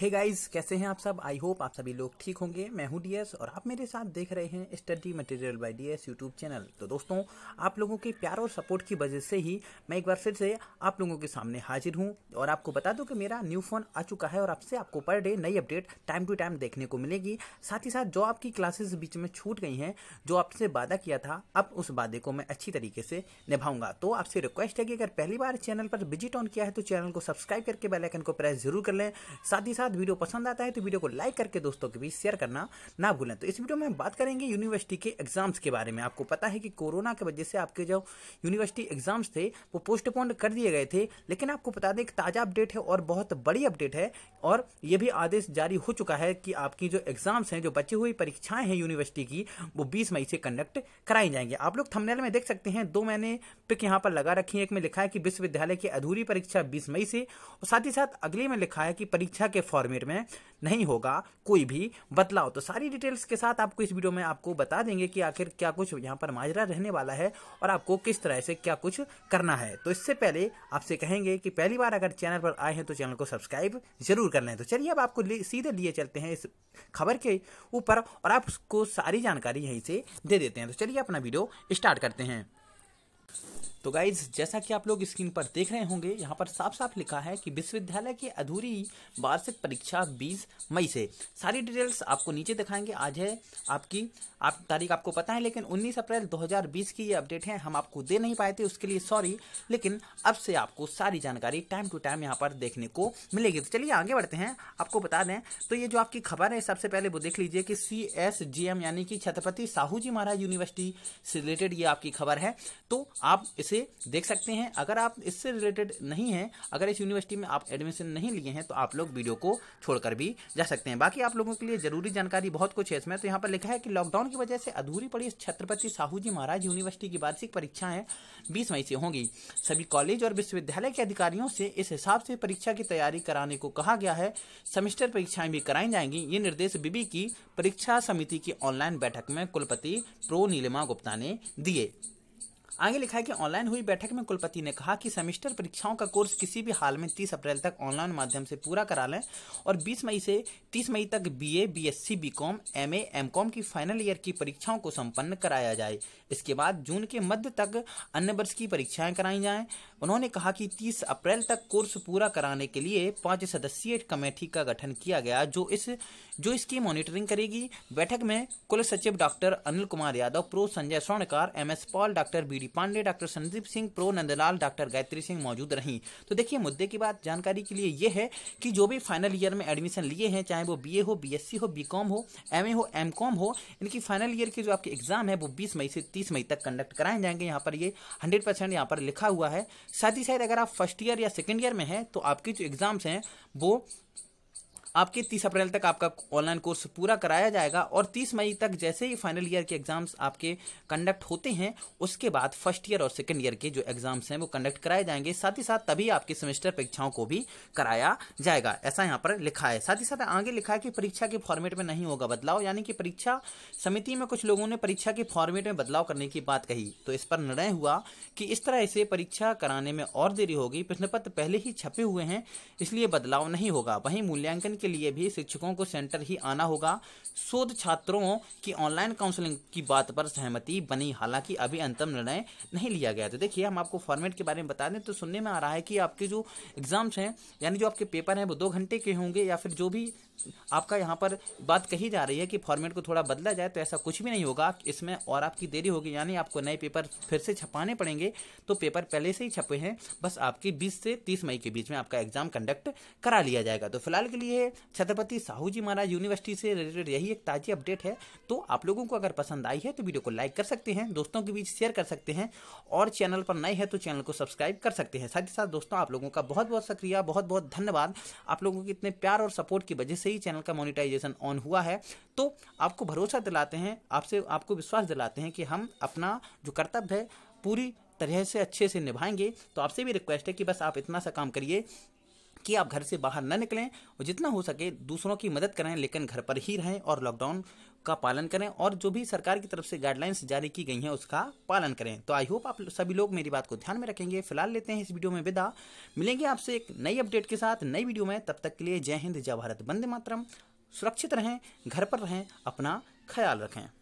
हे hey guys कैसे हैं आप सब आई होप आप सभी लोग ठीक होंगे मैं हूं डीएस और आप मेरे साथ देख रहे हैं study material by DS YouTube channel तो दोस्तों आप लोगों के प्यार और सपोर्ट की वजह से ही मैं एक बार फिर से आप लोगों के सामने हाजिर हूं और आपको बता दूं कि मेरा न्यू फोन आ चुका है और आपसे आपको पर डे नई अपडेट टाइम टू टाइम देखने को मिलेगी साथ ही साथ जो आपकी क्लासेस बीच में छूट गई हैं जो आपसे वादा किया था अब उस वादे को मैं अच्छी तरीके से निभाऊंगा तो आपसे रिक्वेस्ट है कि अगर पहली बार चैनल पर विजिट ऑन किया है तो चैनल को सब्सक्राइब करके बेलाइकन को प्रेस जरूर कर लें साथ ही साथ साथ वीडियो पसंद आता है तो वीडियो को लाइक करके दोस्तों के बीच शेयर करना ना भूलें तो इस वीडियो में हम बात करेंगे यूनिवर्सिटी के एग्जाम्स के बारे में आपको पता है कि कोरोना की वजह से आपके जो यूनिवर्सिटी एग्जाम्स थे वो पोस्टपोन्ड कर दिए गए थे लेकिन आपको बता दें एक ताज़ा अपडेट है और बहुत बड़ी अपडेट है और ये भी आदेश जारी हो चुका है कि आपकी जो एग्जाम्स हैं जो बची हुई परीक्षाएं हैं यूनिवर्सिटी की वो बीस मई से कंडक्ट कराई जाएंगे आप लोग थमनेल में देख सकते हैं दो मैंने पिक यहाँ पर लगा रखी है एक में लिखा है कि विश्वविद्यालय की अधूरी परीक्षा बीस मई से और साथ ही साथ अगले में लिखा है कि परीक्षा के फॉर्म फॉर्मेट में नहीं होगा कोई भी बदलाव तो सारी डिटेल्स के साथ आपको इस वीडियो में आपको बता देंगे कि आखिर क्या कुछ यहाँ पर माजरा रहने वाला है और आपको किस तरह से क्या कुछ करना है तो इससे पहले आपसे कहेंगे कि पहली बार अगर चैनल पर आए हैं तो चैनल को सब्सक्राइब जरूर कर लें तो चलिए अब आपको सीधे लिए चलते हैं इस खबर के ऊपर और आपको सारी जानकारी यहीं से दे देते हैं तो चलिए अपना वीडियो स्टार्ट करते हैं तो गाइज जैसा कि आप लोग स्क्रीन पर देख रहे होंगे यहाँ पर साफ साफ लिखा है कि विश्वविद्यालय की अधूरी वार्षिक परीक्षा 20 मई से सारी डिटेल्स आपको नीचे दिखाएंगे आज है आपकी आप तारीख आपको पता है लेकिन 19 अप्रैल 2020 की ये अपडेट है हम आपको दे नहीं पाए थे उसके लिए सॉरी लेकिन अब से आपको सारी जानकारी टाइम टू टाइम यहाँ पर देखने को मिलेगी तो चलिए आगे बढ़ते हैं आपको बता दें तो ये जो आपकी खबर है सबसे पहले वो देख लीजिए कि सी एस जी एम यानी कि छत्रपति साहू जी महाराज यूनिवर्सिटी से रिलेटेड ये आपकी खबर है तो आप इस इसे देख सकते हैं अगर आप इससे रिलेटेड नहीं हैं अगर इस यूनिवर्सिटी में आप एडमिशन नहीं लिए हैं तो आप लोग वीडियो को छोड़कर भी जा सकते हैं बाकी आप लोगों के लिए जरूरी जानकारी बहुत कुछ है इसमें तो यहाँ पर लिखा है कि लॉकडाउन की वजह से अधूरी पड़ी छत्रपति साहू जी महाराज यूनिवर्सिटी की वार्षिक परीक्षाएं बीस मई से होंगी सभी कॉलेज और विश्वविद्यालय के अधिकारियों से इस हिसाब से परीक्षा की तैयारी कराने को कहा गया है सेमेस्टर परीक्षाएं भी कराई जाएंगी ये निर्देश बीबी की परीक्षा समिति की ऑनलाइन बैठक में कुलपति प्रो नीलिमा गुप्ता ने दिए आगे लिखा है कि ऑनलाइन हुई बैठक में कुलपति ने कहा कि सेमेस्टर परीक्षाओं का कोर्स किसी भी हाल में तीस अप्रैल तक ऑनलाइन माध्यम से पूरा करा लें और बीस मई से तीस मई तक B A B S C B com M M com की फाइनल ईयर की परीक्षाओं को संपन्न कराया जाए इसके बाद जून के मध्य तक अन्य वर्ष की परीक्षाएं कराई जाए उन्होंने कहा कि 30 अप्रैल तक कोर्स पूरा कराने के लिए पांच सदस्यीय कमेटी का गठन किया गया जो इस जो इसकी मॉनिटरिंग करेगी बैठक में कुल सचिव doctor Anil Kumar Yadav pro Sanjay Swarnkar M S Paul doctor B D G Pandey doctor Sandeep Singh pro Nandlal doctor Gayatri Singh मौजूद रहीं तो देखिए मुद्दे की बात जानकारी के लिए यह है कि जो भी फाइनल ईयर में एडमिशन लिए हैं चाहे वो बी हो बी हो बी हो एम हो एम हो इनकी फाइनल ईयर के जो आपके एग्जाम है वो बीस मई से तीस मई तक कंडक्ट कराए जाएंगे यहाँ पर ये हंड्रेड परसेंट पर लिखा हुआ है साथ ही साथ अगर आप फर्स्ट ईयर या सेकेंड ईयर में हैं तो आपके जो एग्जाम्स हैं वो आपके 30 अप्रैल तक आपका ऑनलाइन कोर्स पूरा कराया जाएगा और 30 मई तक जैसे ही फाइनल ईयर के एग्जाम्स आपके कंडक्ट होते हैं उसके बाद फर्स्ट ईयर और सेकेंड ईयर के जो एग्जाम्स हैं वो कंडक्ट कराए जाएंगे साथ ही साथ तभी आपके सेमेस्टर परीक्षाओं को भी कराया जाएगा ऐसा यहाँ पर लिखा है साथ ही साथ आगे लिखा है कि परीक्षा के फॉर्मेट में नहीं होगा बदलाव यानी कि परीक्षा समिति में कुछ लोगों ने परीक्षा के फॉर्मेट में बदलाव करने की बात कही तो इस पर निर्णय हुआ कि इस तरह से परीक्षा कराने में और देरी होगी प्रश्न पत्र पहले ही छपे हुए हैं इसलिए बदलाव नहीं होगा वहीं मूल्यांकन के के लिए भी शिक्षकों को सेंटर ही आना होगा शोध छात्रों की ऑनलाइन काउंसलिंग की बात पर सहमति बनी हालांकि अभी अंतिम निर्णय नहीं लिया गया तो देखिए हम आपको फॉर्मेट के बारे में बता दें तो सुनने में आ रहा है कि आपके जो एग्जाम्स हैं यानी जो आपके पेपर हैं वो दो घंटे के होंगे या फिर जो भी आपका यहाँ पर बात कही जा रही है कि फॉर्मेट को थोड़ा बदला जाए तो ऐसा कुछ भी नहीं होगा इसमें और आपकी देरी होगी यानी आपको नए पेपर फिर से छपाने पड़ेंगे तो पेपर पहले से ही छपे हैं बस आपकी 20 से 30 मई के बीच में आपका एग्जाम कंडक्ट करा लिया जाएगा तो फिलहाल के लिए छत्रपति साहू जी महाराज यूनिवर्सिटी से रिलेटेड यही एक ताज़ी अपडेट है तो आप लोगों को अगर पसंद आई है तो वीडियो को लाइक कर सकते हैं दोस्तों के बीच शेयर कर सकते हैं और चैनल पर नए हैं तो चैनल को सब्सक्राइब कर सकते हैं साथ ही साथ दोस्तों आप लोगों का बहुत बहुत शुक्रिया बहुत बहुत धन्यवाद आप लोगों के इतने प्यार और सपोर्ट की वजह से ही चैनल का मोनिटाइजेशन ऑन हुआ है तो आपको भरोसा दिलाते हैं आपसे आपको विश्वास दिलाते हैं कि हम अपना जो कर्तव्य है पूरी तरह से अच्छे से निभाएंगे तो आपसे भी रिक्वेस्ट है कि बस आप इतना सा काम करिए कि आप घर से बाहर न निकलें और जितना हो सके दूसरों की मदद करें लेकिन घर पर ही रहें और लॉकडाउन का पालन करें और जो भी सरकार की तरफ से गाइडलाइंस जारी की गई हैं उसका पालन करें तो आई होप आप सभी लोग मेरी बात को ध्यान में रखेंगे फिलहाल लेते हैं इस वीडियो में विदा मिलेंगे आपसे एक नई अपडेट के साथ नई वीडियो में तब तक के लिए जय हिंद जय भारत वंदे मातरम सुरक्षित रहें घर पर रहें अपना ख्याल रखें